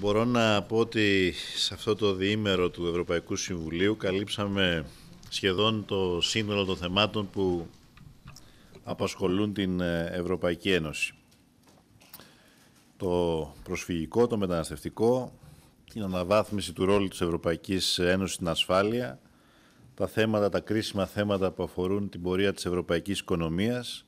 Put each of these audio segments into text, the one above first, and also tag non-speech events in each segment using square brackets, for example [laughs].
Μπορώ να πω ότι σε αυτό το διήμερο του Ευρωπαϊκού Συμβουλίου καλύψαμε σχεδόν το σύνολο των θεμάτων που απασχολούν την ε, Ευρωπαϊκή Ένωση. Το προσφυγικό, το μεταναστευτικό, την αναβάθμιση του ρόλου της Ευρωπαϊκής Ένωσης στην ασφάλεια, τα θέματα, τα κρίσιμα θέματα που αφορούν την πορεία της ευρωπαϊκής οικονομίας,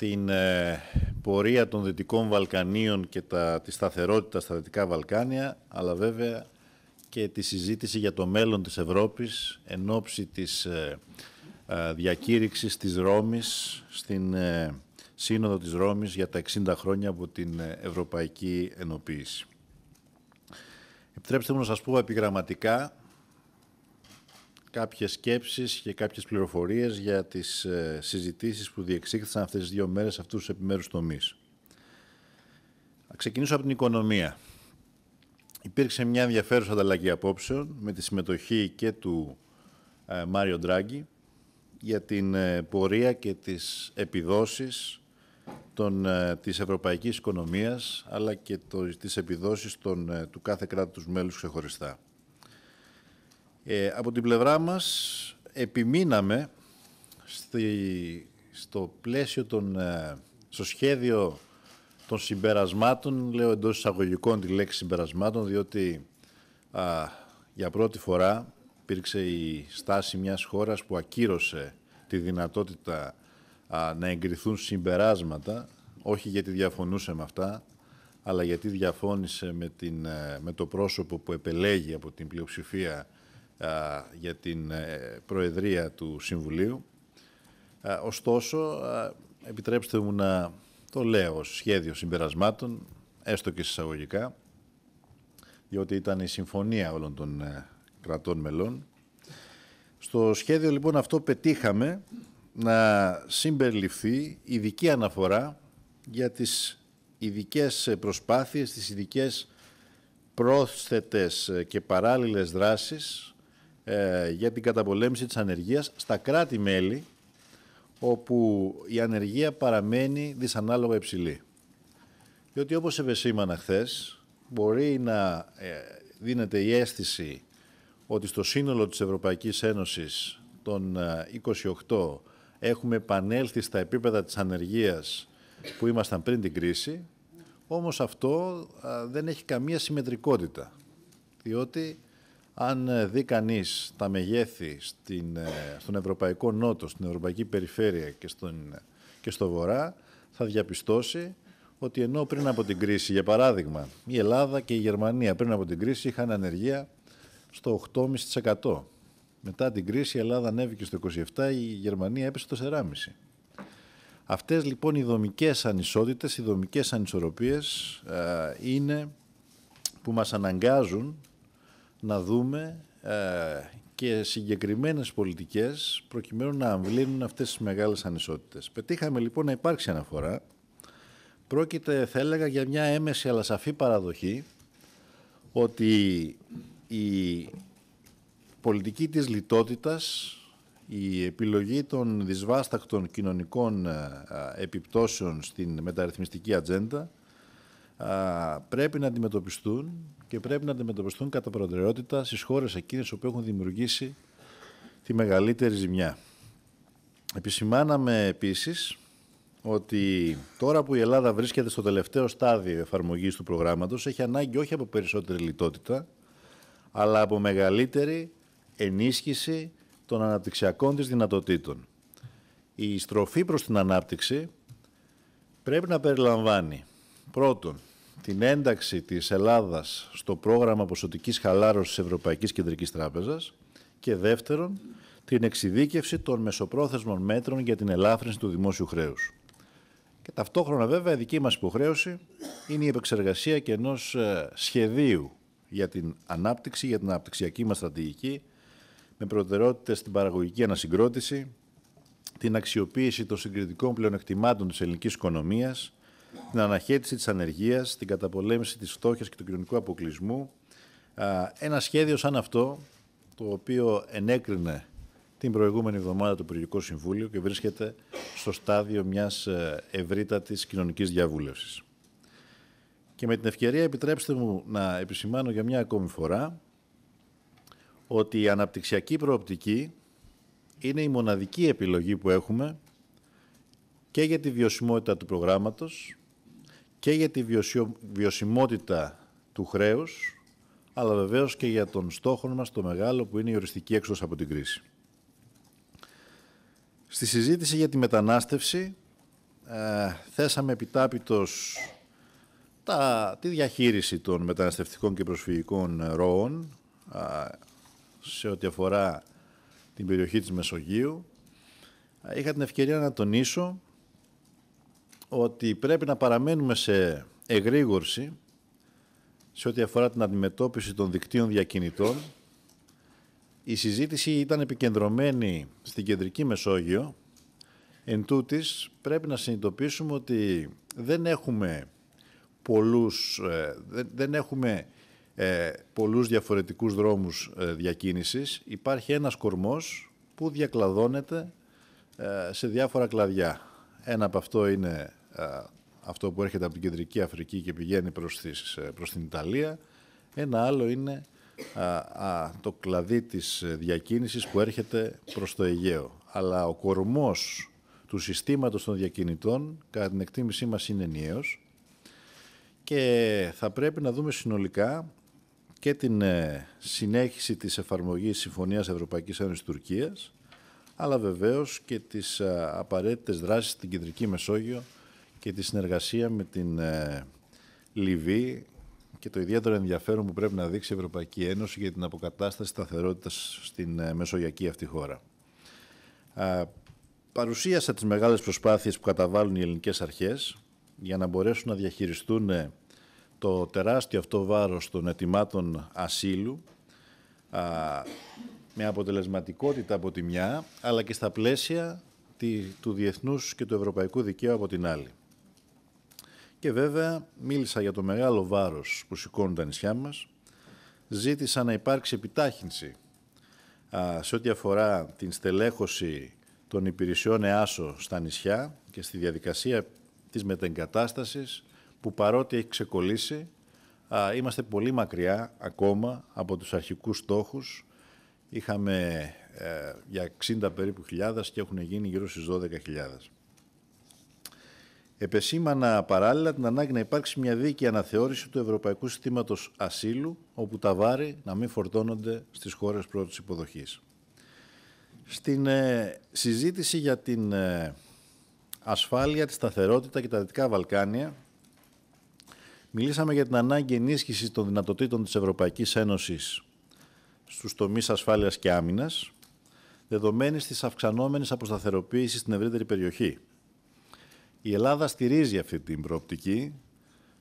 την ε, πορεία των Δυτικών Βαλκανίων και τα, τη σταθερότητα στα Δυτικά Βαλκάνια, αλλά βέβαια και τη συζήτηση για το μέλλον της Ευρώπης εν ώψη της ε, ε, διακήρυξης της Ρώμης στην Σύνοδο της Ρώμης για τα 60 χρόνια από την Ευρωπαϊκή Ενοποίηση. Επιτρέψτε μου να σας πω επιγραμματικά κάποιες σκέψεις και κάποιες πληροφορίες για τις ε, συζητήσεις που διεξήχθησαν αυτές τις δύο μέρες σε αυτούς τους επιμέρους τομείς. Θα ξεκινήσω από την οικονομία. Υπήρξε μια ενδιαφέρουσα ανταλλαγή απόψεων με τη συμμετοχή και του ε, Μάριο Ντράγκη για την ε, πορεία και τις επιδόσεις των, της ευρωπαϊκής οικονομίας αλλά και το, τις επιδόσεις του κάθε κράτους μέλους ξεχωριστά. Ε, από την πλευρά μας επιμείναμε στο πλαίσιο των, ε, στο σχέδιο των συμπερασμάτων, λέω εντός εισαγωγικών τη λέξη συμπερασμάτων, διότι για πρώτη φορά υπήρξε η στάση μιας χώρας που ακύρωσε τη δυνατότητα να εγκριθούν συμπεράσματα, όχι γιατί διαφωνούσε με αυτά, αλλά γιατί διαφώνησε με, την, ε, με το πρόσωπο που επελέγει από την πλειοψηφία ε, για την ε, Προεδρία του Συμβουλίου. Ε, ωστόσο, επιτρέψτε μου να το λέω ως σχέδιο συμπερασμάτων, έστω και συσταγωγικά, διότι ήταν η συμφωνία όλων των κρατών μελών. Στο σχέδιο λοιπόν αυτό πετύχαμε να συμπεριληφθεί ειδική αναφορά για τις ειδικές προσπάθειες, τις ειδικές πρόσθετες και παράλληλες δράσεις ε, για την καταπολέμηση της ανεργίας στα κράτη-μέλη όπου η ανεργία παραμένει δυσανάλογα υψηλή. Διότι όπως ευεσήμανα χθες, μπορεί να ε, δίνεται η αίσθηση ότι στο σύνολο της Ευρωπαϊκής Ένωσης των 28 ε, έχουμε επανέλθει στα επίπεδα της ανεργίας που ήμασταν πριν την κρίση, όμως αυτό ε, δεν έχει καμία συμμετρικότητα, διότι αν ε, δει κανείς τα μεγέθη στην, ε, στον Ευρωπαϊκό Νότο, στην Ευρωπαϊκή Περιφέρεια και, στον, ε, και στο Βορρά, θα διαπιστώσει ότι ενώ πριν από την κρίση, για παράδειγμα, η Ελλάδα και η Γερμανία πριν από την κρίση είχαν ανεργία στο 8,5%. Μετά την κρίση η Ελλάδα ανέβηκε στο 27%, η Γερμανία έπεσε στο 4,5%. Αυτές λοιπόν οι δομικές ανισότητες, οι δομικές ανισορροπίες είναι που μας αναγκάζουν να δούμε ε, και συγκεκριμένες πολιτικές προκειμένου να αμβλύνουν αυτές τις μεγάλες ανισότητες. Πετύχαμε λοιπόν να υπάρξει αναφορά. Πρόκειται, θα έλεγα, για μια έμεση αλλά σαφή παραδοχή ότι η πολιτική της λιτότητας, η επιλογή των δυσβάστακτων κοινωνικών ε, ε, επιπτώσεων στην μεταρρυθμιστική ατζέντα ε, πρέπει να αντιμετωπιστούν και πρέπει να αντιμετωπιστούν κατά προτεραιότητα στις χώρες εκείνες που έχουν δημιουργήσει τη μεγαλύτερη ζημιά. Επισημάναμε επίσης ότι τώρα που η Ελλάδα βρίσκεται στο τελευταίο στάδιο εφαρμογής του προγράμματος έχει ανάγκη όχι από περισσότερη λιτότητα αλλά από μεγαλύτερη ενίσχυση των αναπτυξιακών της δυνατοτήτων. Η στροφή προς την ανάπτυξη πρέπει να περιλαμβάνει πρώτον την ένταξη της Ελλάδας στο πρόγραμμα ποσοτικής χαλάρωσης της Ευρωπαϊκής Κεντρικής Τράπεζας και δεύτερον, την εξειδίκευση των μεσοπρόθεσμων μέτρων για την ελάφρυνση του δημόσιου χρέους. Και ταυτόχρονα βέβαια η δική μας υποχρέωση είναι η επεξεργασία και ενός ε, σχεδίου για την ανάπτυξη, για την αναπτυξιακή μας στρατηγική, με προτεραιότητες στην παραγωγική ανασυγκρότηση, την αξιοποίηση των συγκριτικών πλεονεκτημάτων της ελληνικής οικονομίας, την αναχέτηση της ανεργίας, την καταπολέμηση της φτώχειας και του κοινωνικού αποκλεισμού. Ένα σχέδιο σαν αυτό, το οποίο ενέκρινε την προηγούμενη εβδομάδα το Υπουργικό Συμβούλιο και βρίσκεται στο στάδιο μιας ε, ευρύτατης κοινωνικής διαβούλευσης. Και με την ευκαιρία επιτρέψτε μου να επισημάνω για μια ακόμη φορά ότι η αναπτυξιακή προοπτική είναι η μοναδική επιλογή που έχουμε και για τη βιωσιμότητα του προγράμματος και για τη βιωσιμότητα του χρέους, αλλά βεβαίως και για τον στόχο μας το μεγάλο που είναι η οριστική έξοδος από την κρίση. Στη συζήτηση για τη μετανάστευση ε, θέσαμε επιτάπητος τα, τη διαχείριση των μεταναστευτικών και προσφυγικών ροών σε ό,τι αφορά την περιοχή της Μεσογείου. Ε, είχα την ευκαιρία να τονίσω ότι πρέπει να παραμένουμε σε εγρήγορση σε ό,τι αφορά την αντιμετώπιση των δικτύων διακινητών. Η συζήτηση ήταν επικεντρωμένη στην κεντρική Μεσόγειο. Εν τούτης, πρέπει να συνειδητοποιήσουμε ότι δεν έχουμε πολλούς, ε, δεν έχουμε ε, πολλούς διαφορετικούς δρόμους ε, διακίνησης. Υπάρχει ένας κορμός που διακλαδώνεται σε διάφορα κλαδιά. Ένα από αυτό είναι ε, αυτό που έρχεται από την Κεντρική Αφρική και πηγαίνει προς, τις, ε, την Ιταλία. Ένα άλλο είναι α, το κλαδί της διακίνησης που έρχεται προς το Αιγαίο. Αλλά ο κορμός του συστήματος των διακινητών, κατά την εκτίμησή μας, είναι ενιαίος και θα πρέπει να δούμε συνολικά και την ε, συνέχιση της εφαρμογής Συμφωνίας Ευρωπαϊκής Ένωσης Τουρκίας, αλλά βεβαίως και τις απαραίτητες δράσεις στην Κεντρική Μεσόγειο και τη συνεργασία με την ε, Λιβύη και το ιδιαίτερο ενδιαφέρον που πρέπει να δείξει η Ευρωπαϊκή Ένωση για την αποκατάσταση σταθερότητας στην ε, μεσογειακή αυτή χώρα. παρουσίασα τις μεγάλες προσπάθειες που καταβάλουν οι ελληνικές αρχές για να μπορέσουν να διαχειριστούν ε, το τεράστιο αυτό βάρος των ετοιμάτων ασύλου με αποτελεσματικότητα από τη μια, αλλά και στα πλαίσια του διεθνούς και του ευρωπαϊκού δικαίου από την άλλη. Και βέβαια μίλησα για το μεγάλο βάρος που σηκώνουν τα νησιά μας. Ζήτησα να υπάρξει επιτάχυνση σε ό,τι αφορά την στελέχωση των υπηρεσιών ΕΑΣΟ στα νησιά και στη διαδικασία της μετεγκατάστασης που παρότι έχει ξεκολλήσει είμαστε πολύ μακριά ακόμα από τους αρχικούς στόχους. Είχαμε ε, για 60 περίπου χιλιάδες και έχουν γίνει γύρω στις 12 χιλιάδες. Επεσήμανα παράλληλα την ανάγκη να υπάρξει μια δίκαιη αναθεώρηση του Ευρωπαϊκού Συστήματος Ασύλου, όπου τα βάρη να μην φορτώνονται στις χώρες πρώτης υποδοχής. Στην ε, συζήτηση για την ε, ασφάλεια, τη σταθερότητα και τα Δυτικά Βαλκάνια, μιλήσαμε για την ανάγκη ενίσχυσης των δυνατοτήτων της Ευρωπαϊκής Ένωσης στους τομείς ασφάλειας και άμυνας, δεδομένης της αυξανόμενης αποσταθεροποίησης στην ευρύτερη περιοχή. Η Ελλάδα στηρίζει αυτή την προοπτική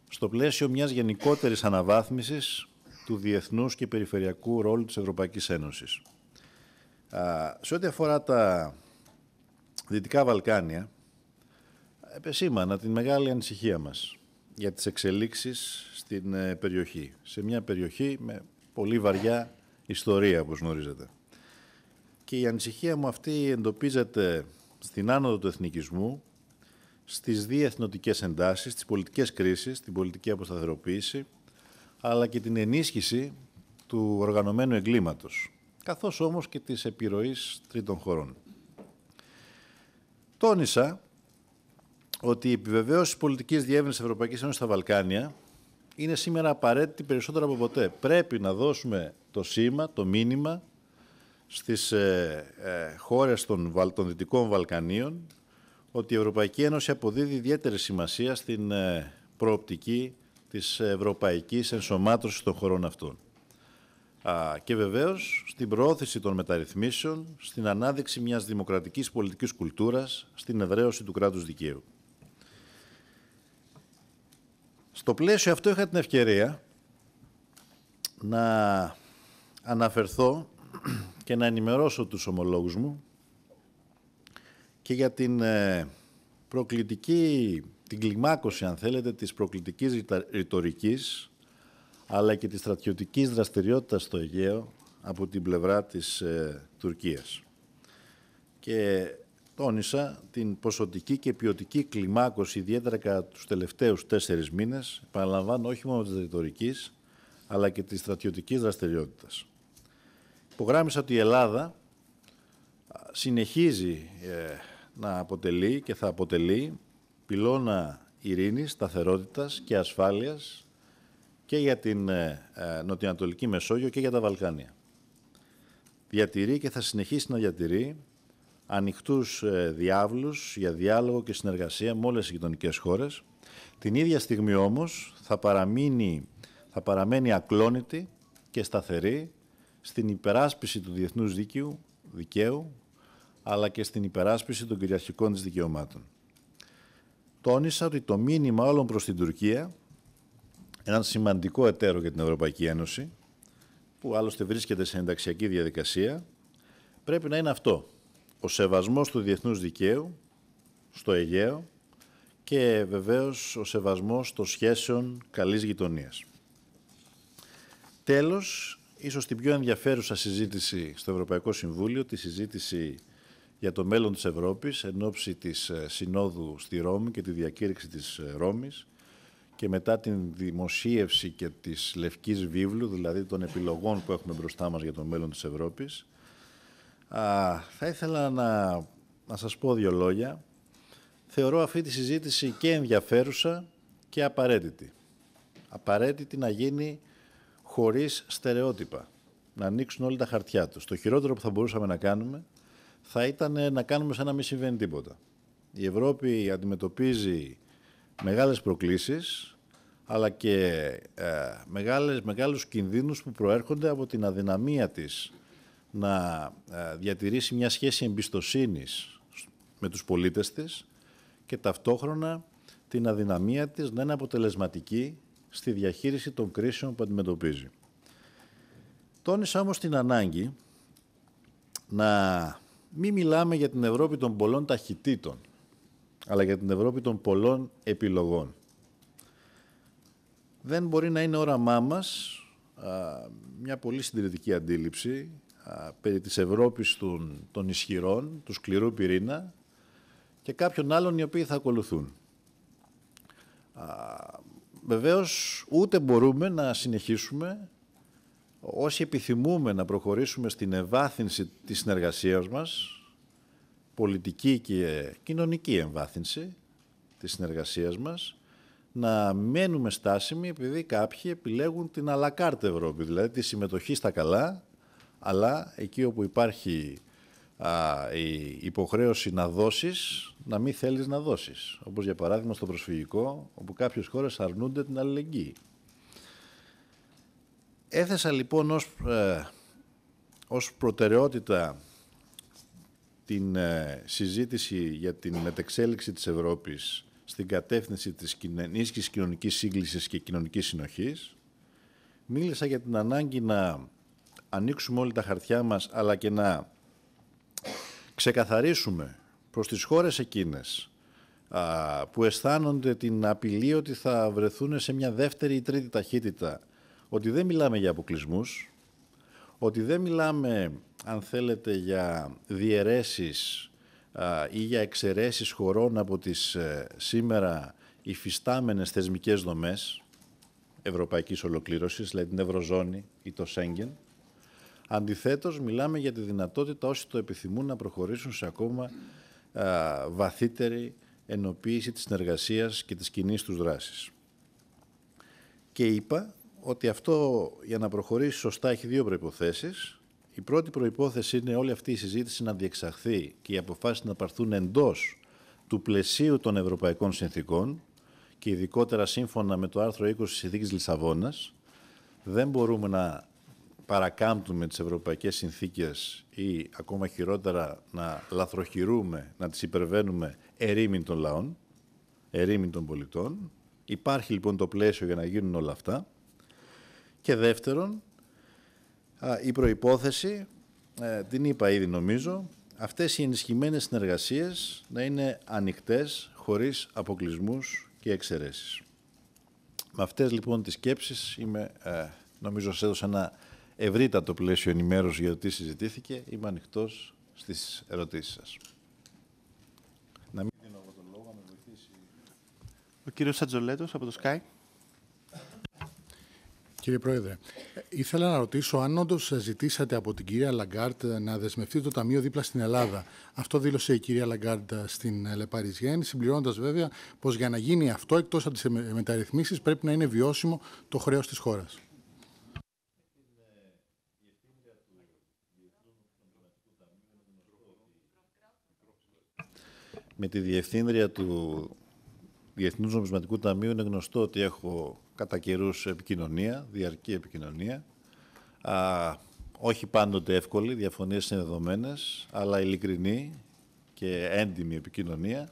στο πλαίσιο μιας γενικότερης αναβάθμισης του διεθνούς και περιφερειακού ρόλου της Ευρωπαϊκής Ένωσης. Σε ό,τι αφορά τα Δυτικά Βαλκάνια, επεσήμανα την μεγάλη ανησυχία μας για τις εξελίξεις στην ε, περιοχή. Σε μια περιοχή με πολύ βαριά ιστορία, όπως γνωρίζετε. Και η ανησυχία μου αυτή εντοπίζεται στην άνοδο του εθνικισμού, στις δύο εντάσεις, τις πολιτικές κρίσεις, την πολιτική αποσταθεροποίηση, αλλά και την ενίσχυση του οργανωμένου εγκλήματος, καθώς όμως και της επιρροής τρίτων χωρών. Τόνισα ότι η επιβεβαίωση της πολιτικής διεύρυνσης Ευρωπαϊκής Ένωσης στα Βαλκάνια είναι σήμερα απαραίτητη περισσότερο από ποτέ. Πρέπει να δώσουμε το σήμα, το μήνυμα στις ε, ε χώρες των, των Δυτικών Βαλκανίων ότι η Ευρωπαϊκή Ένωση αποδίδει ιδιαίτερη σημασία στην ε, προοπτική της ευρωπαϊκής ενσωμάτωσης των χωρών αυτών. Και βεβαίως στην προώθηση των μεταρρυθμίσεων, στην ανάδειξη μιας δημοκρατικής πολιτικής κουλτούρας, στην εδραίωση του κράτους δικαίου. Στο πλαίσιο αυτό είχα την ευκαιρία να αναφερθώ και να ενημερώσω τους ομολόγους μου και για την ε, προκλητική, την κλιμάκωση αν θέλετε της προκλητικής ρητορικής, αλλά και της στρατιωτικής δραστηριότητας στο Αιγαίο από την πλευρά της ε, Τουρκίας. Και τόνισα την ποσοτική και ποιοτική κλιμάκωση ιδιαίτερα κατά τους τελευταίους τέσσερις μήνες, επαναλαμβάνω όχι μόνο της ρητορικής, αλλά και της στρατιωτικής δραστηριότητας. Υπογράμμισα ότι η Ελλάδα συνεχίζει ε, να αποτελεί και θα αποτελεί πυλώνα ειρήνης, σταθερότητας και ασφάλειας και για την ε, ε, Νοτιοανατολική Μεσόγειο και για τα Βαλκάνια. Διατηρεί και θα συνεχίσει να διατηρεί ανοιχτούς ε, διάβλους για διάλογο και συνεργασία με όλες τις γειτονικές χώρες. Την ίδια στιγμή όμως θα, παραμείνει, θα παραμένει ακλόνητη και σταθερή στην υπεράσπιση του διεθνούς δίκαιου, δικαίου αλλά και στην υπεράσπιση των κυριαρχικών της δικαιωμάτων. Τόνισα ότι το μήνυμα όλων προς την Τουρκία, έναν σημαντικό εταίρο για την Ευρωπαϊκή Ένωση, που άλλωστε βρίσκεται σε ενταξιακή διαδικασία, πρέπει να είναι αυτό. Ο σεβασμός του διεθνούς δικαίου στο Αιγαίο και βεβαίως ο σεβασμός των σχέσεων καλής γειτονίας. Τέλος, ίσως την πιο ενδιαφέρουσα συζήτηση στο Ευρωπαϊκό Συμβούλιο, τη συζήτηση για το μέλλον της Ευρώπης εν ώψη της ε, Συνόδου στη Ρώμη και τη διακήρυξη της ε, Ρώμης και μετά την δημοσίευση και της Λευκής Βίβλου, δηλαδή των επιλογών που έχουμε μπροστά μας για το μέλλον της Ευρώπης. Α, θα ήθελα να, να σας πω δύο λόγια. Θεωρώ αυτή τη συζήτηση και ενδιαφέρουσα και απαραίτητη. Απαραίτητη να γίνει χωρίς στερεότυπα, να ανοίξουν όλα τα χαρτιά τους. Το χειρότερο που θα μπορούσαμε να κάνουμε θα ήταν να κάνουμε σαν να μην συμβαίνει τίποτα. Η Ευρώπη αντιμετωπίζει μεγάλες προκλήσεις, αλλά και ε, μεγάλες, μεγάλους κινδύνους που προέρχονται από την αδυναμία της να ε, διατηρήσει μια σχέση εμπιστοσύνης με τους πολίτες της και ταυτόχρονα την αδυναμία της να είναι αποτελεσματική στη διαχείριση των κρίσεων που αντιμετωπίζει. Τόνισα όμως την ανάγκη να μη μιλάμε για την Ευρώπη των πολλών ταχυτήτων, αλλά για την Ευρώπη των πολλών επιλογών. Δεν μπορεί να είναι όραμά μας μια πολύ συντηρητική αντίληψη α, περί της Ευρώπης των, των ισχυρών, του σκληρού πυρήνα και κάποιων άλλων οι οποίοι θα ακολουθούν. Α, βεβαίως ούτε μπορούμε να συνεχίσουμε όσοι επιθυμούμε να προχωρήσουμε στην ευάθυνση της συνεργασίας μας, πολιτική και κοινωνική εμβάθυνση της συνεργασίας μας, να μένουμε στάσιμοι επειδή κάποιοι επιλέγουν την αλακάρτ Ευρώπη, δηλαδή τη συμμετοχή στα καλά, αλλά εκεί όπου υπάρχει η υποχρέωση να δώσεις, να μην θέλεις να δώσεις. Όπως για παράδειγμα στο προσφυγικό, όπου κάποιες χώρες αρνούνται την αλληλεγγύη. Έθεσα λοιπόν ως, ε, ως προτεραιότητα την ε, συζήτηση για την μετεξέλιξη της Ευρώπης στην κατεύθυνση της ενίσχυσης κοινωνικής σύγκλησης και κοινωνικής συνοχής. Μίλησα για την ανάγκη να ανοίξουμε όλοι τα χαρτιά μας, αλλά και να ξεκαθαρίσουμε προς τις χώρες εκείνες που αισθάνονται την απειλή ότι θα βρεθούν σε μια δεύτερη ή τρίτη ταχύτητα ότι δεν μιλάμε για αποκλεισμούς, ότι δεν μιλάμε, αν θέλετε, για διαιρέσεις ή για εξαιρέσεις χωρών από τις ε, σήμερα υφιστάμενες θεσμικές δομές ευρωπαϊκής ολοκλήρωσης, δηλαδή την Ευρωζώνη ή το Σέγγεν. Αντιθέτως, μιλάμε για τη δυνατότητα όσοι το επιθυμούν να προχωρήσουν σε ακόμα βαθύτερη ενοποίηση της συνεργασίας και της κοινής τους δράσης. Και είπα ότι αυτό για να προχωρήσει σωστά έχει δύο προϋποθέσεις. Η πρώτη προϋπόθεση είναι όλη αυτή η συζήτηση να διεξαχθεί και οι αποφάσεις να παρθούν εντός του πλαισίου των ευρωπαϊκών συνθήκων και ειδικότερα σύμφωνα με το άρθρο 20 της Συνθήκης Λισαβόνας. Δεν μπορούμε να παρακάμπτουμε τις ευρωπαϊκές συνθήκες ή ακόμα χειρότερα να λαθροχειρούμε, να τις υπερβαίνουμε ερήμην των λαών, ερήμην των πολιτών. Υπάρχει λοιπόν το πλαίσιο για να γίνουν όλα αυτά. Και δεύτερον, η προϋπόθεση, ε, την είπα ήδη νομίζω, αυτές οι ενισχυμένες συνεργασίες να είναι ανοιχτές, χωρίς αποκλεισμούς και εξαιρέσεις. Με αυτές λοιπόν τις σκέψεις είμαι, ε, νομίζω σε έδωσα ένα ευρύτατο πλαίσιο ενημέρωση για το τι συζητήθηκε. Είμαι ανοιχτός στις ερωτήσεις σας. Να μην... Ο κύριος Σατζολέτος από το Sky. Κύριε Πρόεδρε, ήθελα να ρωτήσω αν όντως ζητήσατε από την κυρία Λαγκάρτ να δεσμευτεί το Ταμείο δίπλα στην Ελλάδα. Αυτό δήλωσε η κυρία Λαγκάρτ στην ε, Λεπαριζιέν, συμπληρώνοντας βέβαια πως για να γίνει αυτό, εκτός από τις μεταρρυθμίσεις, πρέπει να είναι βιώσιμο το χρέος της χώρας. Με τη διευθύντρια του Διεθνού Νομισματικού Ταμείου είναι γνωστό ότι έχω κατά καιρούς επικοινωνία, διαρκή επικοινωνία. Α, όχι πάντοτε εύκολη, διαφωνίες είναι δεδομένες, αλλά ειλικρινή και έντιμη επικοινωνία.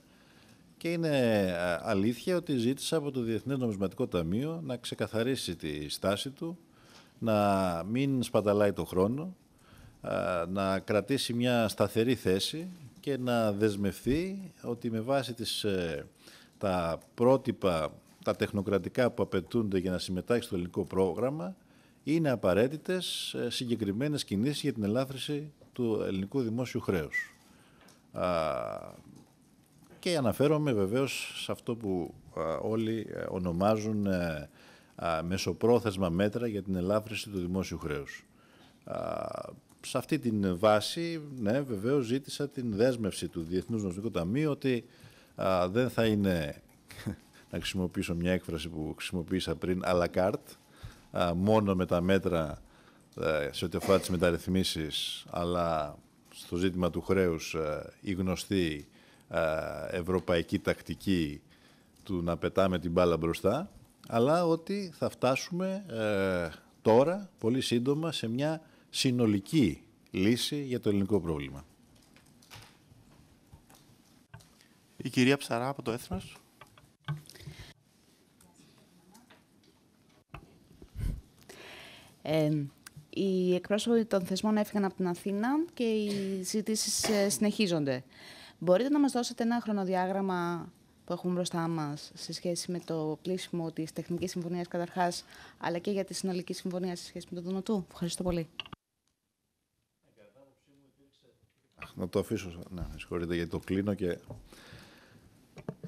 Και είναι αλήθεια ότι ζήτησα από το Διεθνές Νομισματικό Ταμείο να ξεκαθαρίσει τη στάση του, να μην σπαταλάει το χρόνο, να κρατήσει μια σταθερή θέση και να δεσμευθεί ότι με βάση τις ε, τα πρότυπα, τα τεχνοκρατικά που απαιτούνται για να συμμετάσχει στο ελληνικό πρόγραμμα είναι απαραίτητες ε, συγκεκριμένες κινήσεις για την ελάφρυση του ελληνικού δημόσιου χρέους. Και αναφέρομαι βεβαίως σε αυτό που όλοι ε, ονομάζουν ε, μεσοπρόθεσμα μέτρα για την ελάφρυση του δημόσιου χρέους. Σε αυτή την βάση, ναι, βεβαίως ζήτησα την δέσμευση του Διεθνούς Νομισμικού Ταμείου ότι δεν θα είναι, [laughs] να χρησιμοποιήσω μια έκφραση που χρησιμοποίησα πριν, à la carte, μόνο με τα μέτρα ε, σε ό,τι αφορά τις μεταρρυθμίσεις, αλλά στο ζήτημα του χρέους ε, η γνωστή ε, ευρωπαϊκή τακτική του να πετάμε την μπάλα μπροστά, αλλά ότι θα φτάσουμε τώρα, πολύ σύντομα, σε μια συνολική λύση για το ελληνικό πρόβλημα. Η κυρία Ψαρά από το Έθνος. Ε, οι εκπρόσωποι των θεσμών έφυγαν από την Αθήνα και οι συζητήσεις ε, συνεχίζονται. Μπορείτε να μας δώσετε ένα χρονοδιάγραμμα που έχουμε μπροστά μας σε σχέση με το κλείσιμο της τεχνικής συμφωνίας καταρχάς, αλλά και για τη συνολική συμφωνία σε σχέση με τον Δονοτού. Ευχαριστώ πολύ. Να το αφήσω, να συγχωρείτε γιατί το κλείνω και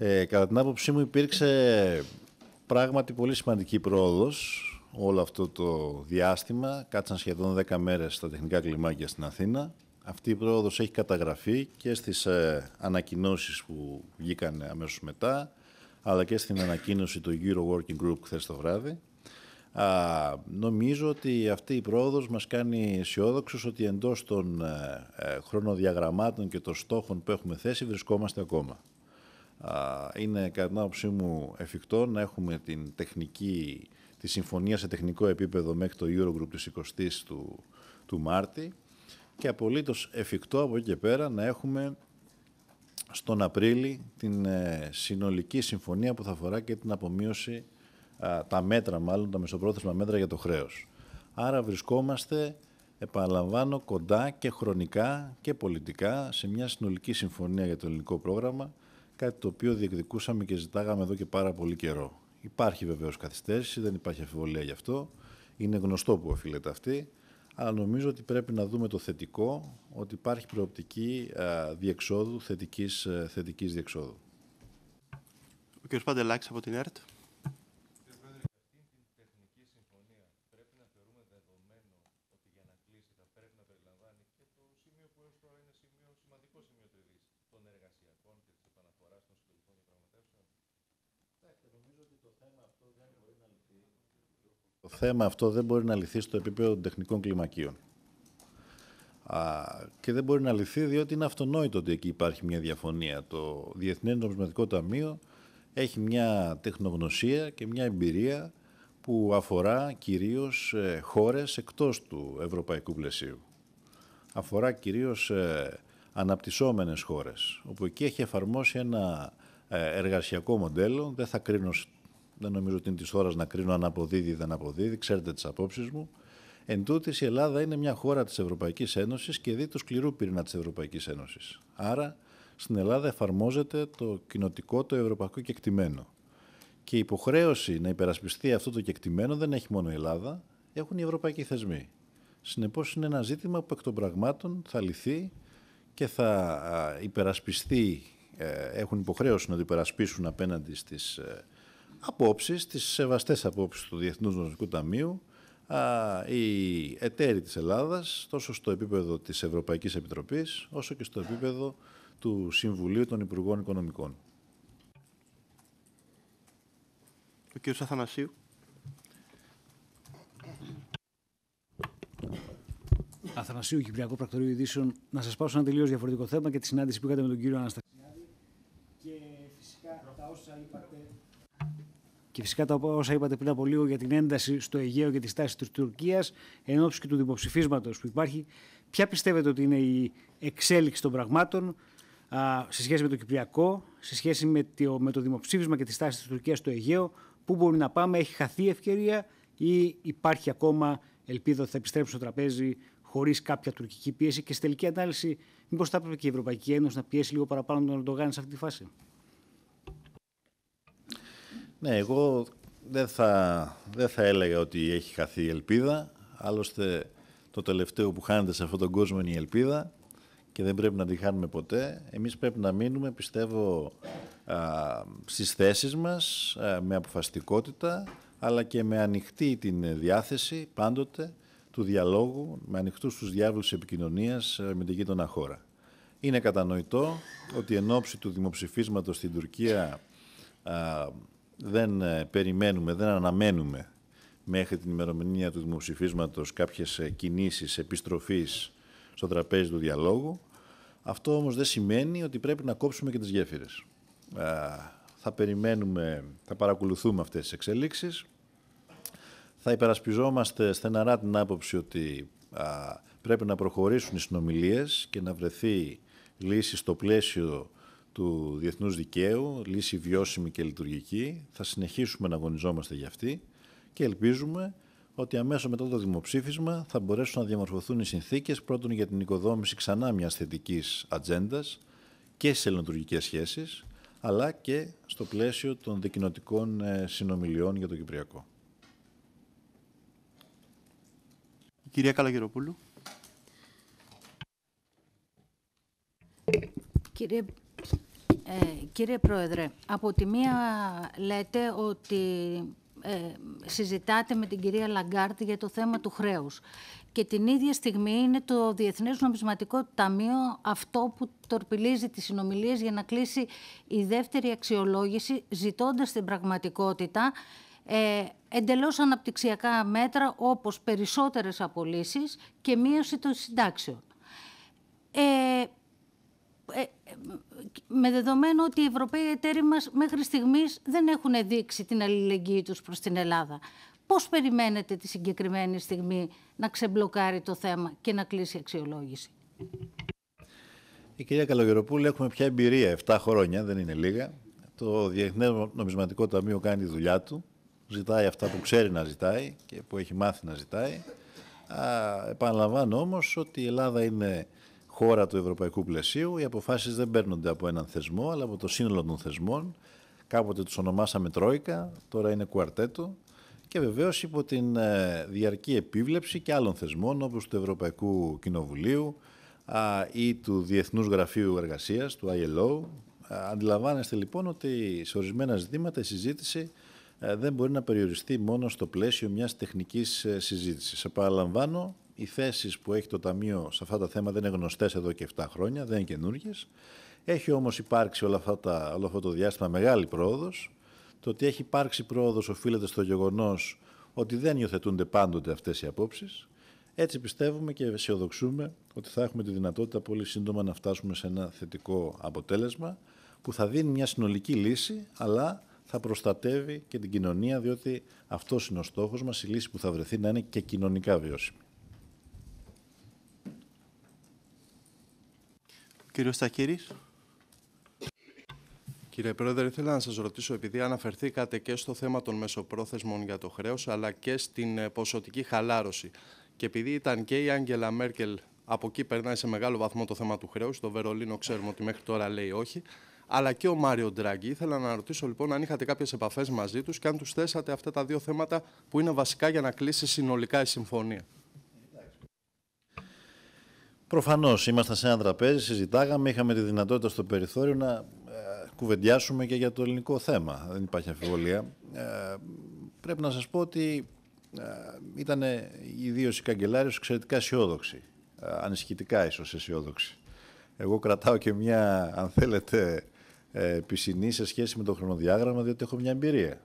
ε, κατά την άποψή μου υπήρξε πράγματι πολύ σημαντική πρόοδος όλο αυτό το διάστημα. Κάτσαν σχεδόν 10 μέρες στα τεχνικά κλιμάκια στην Αθήνα. Αυτή η πρόοδος έχει καταγραφεί και στις ε, ανακοινώσεις που βγήκαν αμέσως μετά, αλλά και στην ανακοίνωση του Euro Working Group χθες το βράδυ. Α, νομίζω ότι αυτή η πρόοδος μας κάνει αισιόδοξους ότι εντός των ε, ε, χρονοδιαγραμμάτων και των στόχων που έχουμε θέσει βρισκόμαστε ακόμα είναι κατά την άποψή μου εφικτό να έχουμε την τεχνική, τη συμφωνία σε τεχνικό επίπεδο μέχρι το Eurogroup της 20ης του, του Μάρτη και απολύτως εφικτό από εκεί και πέρα να έχουμε στον Απρίλη την ε, συνολική συμφωνία που θα αφορά και την απομείωση, τα μέτρα μάλλον, τα μεσοπρόθεσμα μέτρα για το χρέος. Άρα βρισκόμαστε, επαναλαμβάνω, κοντά και χρονικά και πολιτικά σε μια συνολική συμφωνία για το ελληνικό πρόγραμμα Κάτι το οποίο διεκδικούσαμε και ζητάγαμε εδώ και πάρα πολύ καιρό. Υπάρχει βεβαίως καθυστέρηση, δεν υπάρχει αφιβολία γι' αυτό. Είναι γνωστό που οφείλεται αυτή. Αλλά νομίζω ότι πρέπει να δούμε το θετικό, ότι υπάρχει προοπτική διεξόδου, ε, θετικής, διεξόδου. Ο κ. Παντελάκης από την ΕΡΤ. θέμα αυτό δεν μπορεί να λυθεί στο επίπεδο των τεχνικών κλιμακίων. Α, και δεν μπορεί να λυθεί διότι είναι αυτονόητο ότι εκεί υπάρχει μια διαφωνία. Το διεθνές Νομισματικό Ταμείο έχει μια τεχνογνωσία και μια εμπειρία που αφορά κυρίως ε, χώρες εκτός του ευρωπαϊκού πλαισίου. Αφορά κυρίως ε, αναπτυσσόμενες χώρες, όπου εκεί έχει εφαρμόσει ένα ε, εργασιακό μοντέλο, δεν θα κρίνω δεν νομίζω ότι είναι της ώρα να κρίνω αν αποδίδει ή δεν αποδίδει. Ξέρετε τις απόψεις μου. Εν τούτης, η Ελλάδα είναι μια χώρα της Ευρωπαϊκής Ένωσης και δει του σκληρού πυρήνα της Ευρωπαϊκής Ένωσης. Άρα, στην Ελλάδα εφαρμόζεται το κοινοτικό, το ευρωπαϊκό κεκτημένο. Και η υποχρέωση να υπερασπιστεί αυτό το κεκτημένο δεν έχει μόνο η Ελλάδα, έχουν οι ευρωπαϊκοί θεσμοί. Συνεπώς, είναι ένα ζήτημα που εκ των πραγμάτων θα λυθεί και θα υπερασπιστεί, ε, έχουν υποχρέωση να το υπερασπίσουν απέναντι στις ε, απόψεις, τις σεβαστές απόψεις του Διεθνούς Νομισματικού Ταμείου, οι εταίροι της Ελλάδας τόσο στο επίπεδο της Ευρωπαϊκής Επιτροπής όσο και στο επίπεδο του Συμβουλίου των Υπουργών Οικονομικών. Ο κ. Αθανασίου. Αθανασίου Κυπριακό Πρακτορείο Ειδήσεων, να σας πάω σε ένα τελείως διαφορετικό θέμα και τη συνάντηση που είχατε με τον κύριο Αναστασίου. και φυσικά τα όσα είπατε πριν από λίγο για την ένταση στο Αιγαίο και τη στάση της Τουρκίας, εν ώψη και του δημοψηφίσματος που υπάρχει. Ποια πιστεύετε ότι είναι η εξέλιξη των πραγμάτων α, σε σχέση με το Κυπριακό, σε σχέση με το, με το δημοψήφισμα και τη στάση της Τουρκίας στο Αιγαίο, πού μπορεί να πάμε, έχει χαθεί η ευκαιρία ή υπάρχει ακόμα ελπίδα ότι θα επιστρέψει στο τραπέζι χωρίς κάποια τουρκική πίεση και στη τελική ανάλυση, μήπως θα έπρεπε και η Ευρωπαϊκή Ένωση να πιέσει λίγο παραπάνω τον Ερντογάν σε αυτή τη φάση. Ναι, εγώ δεν θα, δεν θα έλεγα ότι έχει χαθεί η ελπίδα. Άλλωστε, το τελευταίο που χάνεται σε αυτόν τον κόσμο είναι η ελπίδα και δεν πρέπει να τη χάνουμε ποτέ. Εμείς πρέπει να μείνουμε, πιστεύω, στις θέσεις μας με αποφαστικότητα, αλλά και με ανοιχτή την διάθεση πάντοτε του διαλόγου με ανοιχτούς τους διάβλους επικοινωνίας με την γείτονα χώρα. Είναι κατανοητό ότι εν ώψη του δημοψηφίσματος στην Τουρκία δεν ε, περιμένουμε, δεν αναμένουμε μέχρι την ημερομηνία του δημοψηφίσματος κάποιες ε, κινήσεις επιστροφής στο τραπέζι του διαλόγου. Αυτό όμως δεν σημαίνει ότι πρέπει να κόψουμε και τις γέφυρες. Θα περιμένουμε, θα παρακολουθούμε αυτές τις εξελίξεις. Θα υπερασπιζόμαστε στεναρά την άποψη ότι πρέπει να προχωρήσουν οι συνομιλίες και να βρεθεί λύση στο πλαίσιο του διεθνούς δικαίου, λύση βιώσιμη και λειτουργική. Θα συνεχίσουμε να αγωνιζόμαστε για αυτή και ελπίζουμε ότι αμέσως μετά το δημοψήφισμα θα μπορέσουν να διαμορφωθούν οι συνθήκες πρώτον για την οικοδόμηση ξανά μιας θετικής ατζέντας και σε ελληνοτουρκικές σχέσεις, αλλά και στο πλαίσιο των δικοινοτικών ε, συνομιλιών για το Κυπριακό. κυρία Καλαγεροπούλου. Κύριε ε, κύριε Πρόεδρε, από τη μία λέτε ότι ε, συζητάτε με την κυρία Λαγκάρτη για το θέμα του χρέους και την ίδια στιγμή είναι το Διεθνές Νομισματικό Ταμείο αυτό που τορπιλίζει τις συνομιλίες για να κλείσει η δεύτερη αξιολόγηση ζητώντας την πραγματικότητα ε, εντελώς αναπτυξιακά μέτρα όπως περισσότερες απολύσεις και μείωση των συντάξεων. Ε, ε, με δεδομένο ότι οι Ευρωπαίοι εταίροι μας μέχρι στιγμής δεν έχουν δείξει την αλληλεγγύη τους προς την Ελλάδα. Πώς περιμένετε τη συγκεκριμένη στιγμή να ξεμπλοκάρει το θέμα και να κλείσει η αξιολόγηση. Η κυρία Καλογεροπούλη έχουμε πια εμπειρία 7 χρόνια, δεν είναι λίγα. Το Διεθνές Νομισματικό Ταμείο κάνει τη δουλειά του. Ζητάει αυτά που ξέρει να ζητάει και που έχει μάθει να ζητάει. Α, επαναλαμβάνω όμως ότι η Ελλάδα είναι χώρα του ευρωπαϊκού πλαισίου, οι αποφάσεις δεν παίρνονται από έναν θεσμό, αλλά από το σύνολο των θεσμών. Κάποτε τους ονομάσαμε Τρόικα, τώρα είναι Κουαρτέτο και βεβαίως υπό την ε, διαρκή επίβλεψη και άλλων θεσμών όπως του Ευρωπαϊκού Κοινοβουλίου ή του Διεθνούς Γραφείου Εργασίας, του ILO. Αντιλαμβάνεστε λοιπόν ότι σε ορισμένα ζητήματα η συζήτηση ε, δεν μπορεί να περιοριστεί μόνο στο πλαίσιο μιας τεχνικής ε, συζήτησης. Επαναλαμβάνω, οι θέσεις που έχει το Ταμείο σε αυτά τα θέματα δεν είναι γνωστές εδώ και 7 χρόνια, δεν είναι καινούργιες. Έχει όμως υπάρξει όλα αυτά τα, όλο αυτό το διάστημα μεγάλη πρόοδος. Το ότι έχει υπάρξει πρόοδος οφείλεται στο γεγονός ότι δεν υιοθετούνται πάντοτε αυτές οι απόψεις. Έτσι πιστεύουμε και αισιοδοξούμε ότι θα έχουμε τη δυνατότητα πολύ σύντομα να φτάσουμε σε ένα θετικό αποτέλεσμα που θα δίνει μια συνολική λύση, αλλά θα προστατεύει και την κοινωνία, διότι αυτός είναι ο στόχος μας, η λύση που θα βρεθεί να είναι και κοινωνικά βιώσιμη. Κύριος Στακύρης. Κύριε Πρόεδρε, ήθελα να σας ρωτήσω, επειδή αναφερθήκατε και στο θέμα των μεσοπρόθεσμων για το χρέος, αλλά και στην ε, ποσοτική χαλάρωση. Και επειδή ήταν και η Άγγελα Μέρκελ, από εκεί περνάει σε μεγάλο βαθμό το θέμα του χρέους, το Βερολίνο ξέρουμε ότι μέχρι τώρα λέει όχι, αλλά και ο Μάριο Ντράγκη. Ήθελα να ρωτήσω λοιπόν αν είχατε κάποιες επαφές μαζί τους και αν τους θέσατε αυτά τα δύο θέματα που είναι βασικά για να κλείσει συνολικά η συμφωνία. Προφανώς ήμασταν σε ένα τραπέζι, συζητάγαμε, είχαμε τη δυνατότητα στο περιθώριο να ε, κουβεντιάσουμε και για το ελληνικό θέμα. Δεν υπάρχει αμφιβολία. Ε, πρέπει να σας πω ότι ε, ήταν οι δύο εξαιρετικά αισιόδοξοι. Ε, ανησυχητικά ίσως αισιόδοξοι. Εγώ κρατάω και μια, αν θέλετε, ε, πισινή σε σχέση με το χρονοδιάγραμμα, διότι έχω μια εμπειρία.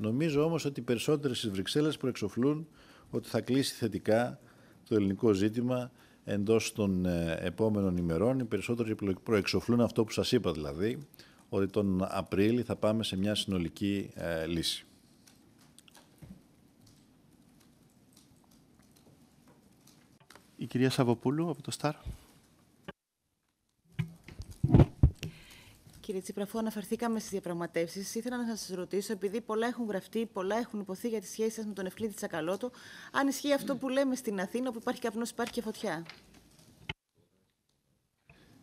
Νομίζω όμως ότι οι περισσότερε στις Βρυξέλλες προεξοφλούν ότι θα κλείσει θετικά το ελληνικό ζήτημα εντός των ε, επόμενων ημερών. Οι περισσότεροι προεξοφλούν αυτό που σας είπα δηλαδή, ότι τον Απρίλη θα πάμε σε μια συνολική ε, λύση. Η κυρία Σαββοπούλου από το ΣΤΑΡ. Κύριε Τσίπρα, αφού αναφερθήκαμε στις διαπραγματεύσεις, ήθελα να σας ρωτήσω, επειδή πολλά έχουν γραφτεί, πολλά έχουν υποθεί για τη σχέση σας με τον Ευκλήτη Τσακαλώτο, αν ισχύει αυτό που λέμε στην Αθήνα, όπου υπάρχει καπνός, υπάρχει και φωτιά.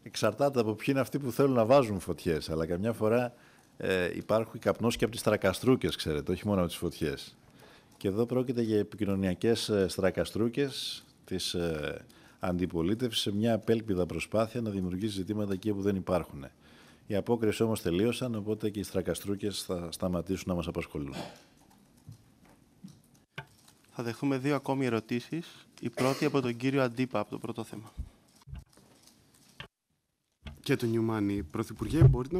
Εξαρτάται από ποιοι είναι αυτοί που θέλουν να βάζουν φωτιές. Αλλά καμιά φορά ε, υπάρχει καπνός και από τις τρακαστρούκε, ξέρετε, όχι μόνο από τις φωτιές. Και εδώ πρόκειται για επικοινωνιακές στρακαστρούκες της ε, ε αντιπολίτευσης σε μια απέλπιδα προσπάθεια να δημιουργήσει ζητήματα εκεί που δεν υπάρχουν. Οι απόκριση όμως τελείωσαν, οπότε και οι στρακαστρούκες θα σταματήσουν να μας απασχολούν. Θα δεχτούμε δύο ακόμη ερωτήσεις. Η πρώτη από τον κύριο Αντίπα, από το πρώτο θέμα. Και τον Νιουμάνι, Πρωθυπουργέ, μπορείτε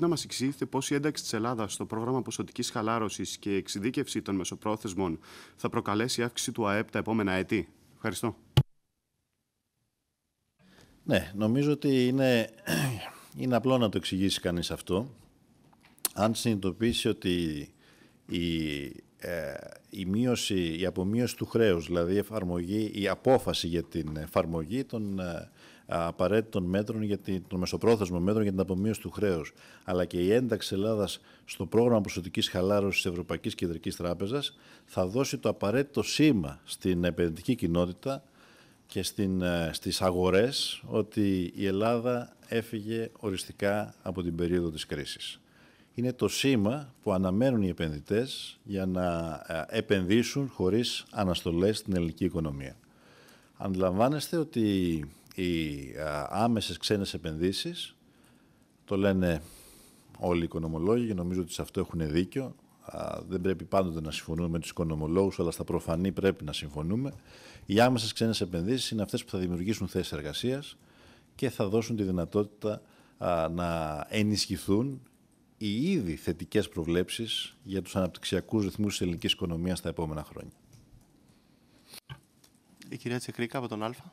να μας, εξηγήσετε πώς η ένταξη της Ελλάδας στο πρόγραμμα ποσοτικής χαλάρωσης και εξειδίκευση των μεσοπρόθεσμων θα προκαλέσει αύξηση του ΑΕΠ τα επόμενα έτη. Ευχαριστώ. Ναι, νομίζω ότι είναι είναι απλό να το εξηγήσει κανείς αυτό. Αν συνειδητοποιήσει ότι η, ε, η, μείωση, η απομείωση του χρέους, δηλαδή η, εφαρμογή, η απόφαση για την εφαρμογή των ε, απαραίτητων μέτρων, για την, των μεσοπρόθεσμων μέτρων για την απομείωση του χρέους, αλλά και η ένταξη Ελλάδας στο πρόγραμμα προσωπικής χαλάρωσης της Ευρωπαϊκής Κεντρικής Τράπεζας, θα δώσει το απαραίτητο σήμα στην επενδυτική κοινότητα και στην, ε, στις αγορές ότι η Ελλάδα έφυγε οριστικά από την περίοδο της κρίσης. Είναι το σήμα που αναμένουν οι επενδυτές για να ε, επενδύσουν χωρίς αναστολές στην ελληνική οικονομία. Αντιλαμβάνεστε ότι οι ε, άμεσες ξένες επενδύσεις, το λένε όλοι οι οικονομολόγοι και νομίζω ότι σε αυτό έχουν δίκιο, δεν πρέπει πάντοτε να συμφωνούμε με τους οικονομολόγους, αλλά στα προφανή πρέπει να συμφωνούμε, οι άμεσες ξένες επενδύσεις είναι αυτές που θα δημιουργήσουν θέσεις εργασίας και θα δώσουν τη δυνατότητα να ενισχυθούν οι ήδη θετικές προβλέψεις για τους αναπτυξιακούς ρυθμούς της ελληνικής οικονομίας τα επόμενα χρόνια. Η κυρία Τσεκρίκα από τον Αλφα.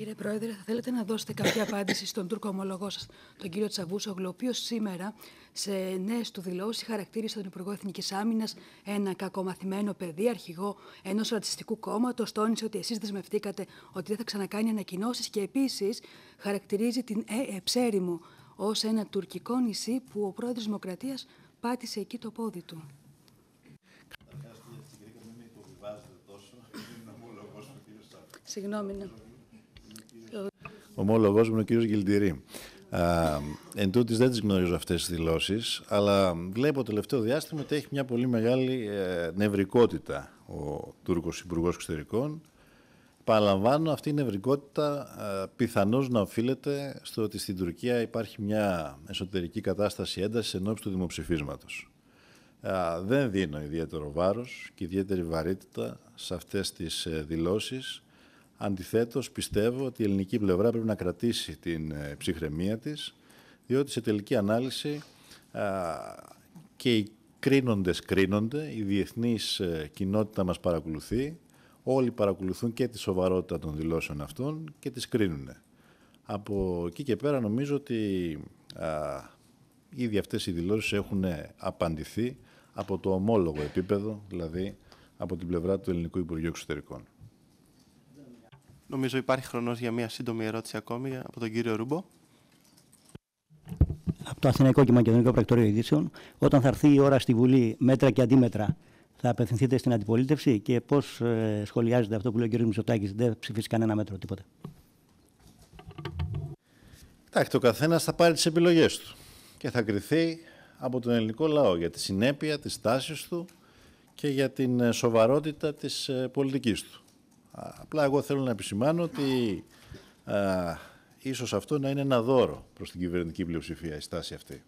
Κύριε Πρόεδρε, θα θέλετε να δώσετε κάποια απάντηση στον Τούρκο ομολογό σας, τον κύριο Τσαβούσογλου, ο οποίος σήμερα σε νέες του δηλώσεις χαρακτήρισε τον Υπουργό Εθνικής Άμυνας ένα κακομαθημένο παιδί, αρχηγό ενός ρατσιστικού κόμματος. Τόνισε ότι εσείς δεσμευτήκατε ότι δεν θα ξανακάνει ανακοινώσεις και επίσης χαρακτηρίζει την Εψέριμο ε ως ένα τουρκικό νησί που ο πρόεδρος Δημοκρατίας πάτησε εκεί το πόδι του. Συγγνώμη. Ναι ομόλογός μου είναι ο κύριος Γιλντηρή. Εν τούτης δεν τις γνωρίζω αυτές τις δηλώσεις, αλλά βλέπω το τελευταίο διάστημα ότι έχει μια πολύ μεγάλη ε, νευρικότητα ο Τούρκος Υπουργός Εξωτερικών. Παραλαμβάνω αυτή η νευρικότητα ε, πιθανώς να οφείλεται στο ότι στην Τουρκία υπάρχει μια εσωτερική κατάσταση έντασης εν του δημοψηφίσματος. δεν δίνω ιδιαίτερο βάρος και ιδιαίτερη βαρύτητα σε αυτές τις ε, δηλώσεις Αντιθέτως, πιστεύω ότι η ελληνική πλευρά πρέπει να κρατήσει την ε, ψυχραιμία της, διότι σε τελική ανάλυση και οι κρίνοντες κρίνονται, η διεθνής ε, κοινότητα μας παρακολουθεί, όλοι παρακολουθούν και τη σοβαρότητα των δηλώσεων αυτών και τις κρίνουν. Από εκεί και πέρα νομίζω ότι ήδη αυτές οι δηλώσεις έχουν ε, απαντηθεί από το ομόλογο επίπεδο, δηλαδή από την πλευρά του Ελληνικού Υπουργείου Εξωτερικών. Νομίζω υπάρχει χρονός για μια σύντομη ερώτηση ακόμη από τον κύριο Ρούμπο. Από το Αθηναϊκό και Μακεδονικό Πρακτορείο Ειδήσεων, όταν θα έρθει η ώρα στη Βουλή μέτρα και αντίμετρα, θα απευθυνθείτε στην αντιπολίτευση και πώς ε, σχολιάζεται αυτό που λέει ο κ. Μητσοτάκης, δεν ψηφίσει κανένα μέτρο, τίποτα. Κοιτάξτε, ο καθένας θα πάρει τις επιλογές του και θα κριθεί από τον ελληνικό λαό για τη συνέπεια της τάσης του και για την ε, σοβαρότητα της ε, πολιτικής του. Απλά εγώ θέλω να επισημάνω ότι α, ίσως αυτό να είναι ένα δώρο προς την κυβερνητική πλειοψηφία η στάση αυτή.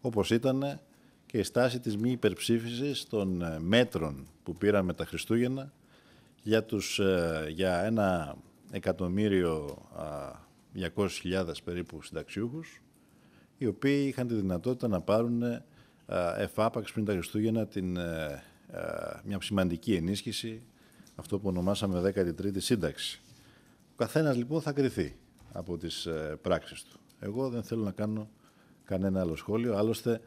Όπως ήταν και η στάση της μη υπερψήφισης των ε, μέτρων που πήραμε τα Χριστούγεννα για, τους, ε, για ένα εκατομμύριο 200.000 περίπου συνταξιούχους οι οποίοι είχαν τη δυνατότητα να πάρουν ε, εφάπαξ πριν τα Χριστούγεννα την, μια σημαντική ενίσχυση αυτό που ονομάσαμε 13η σύνταξη. Ο καθένας λοιπόν θα κριθεί από τις ε, πράξεις του. Εγώ δεν θέλω να κάνω κανένα άλλο σχόλιο, άλλωστε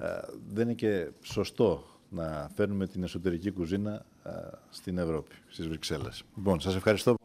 ε, δεν είναι και σωστό να φέρνουμε την εσωτερική κουζίνα ε, στην Ευρώπη, στις Βρυξέλλες. Λοιπόν, σας ευχαριστώ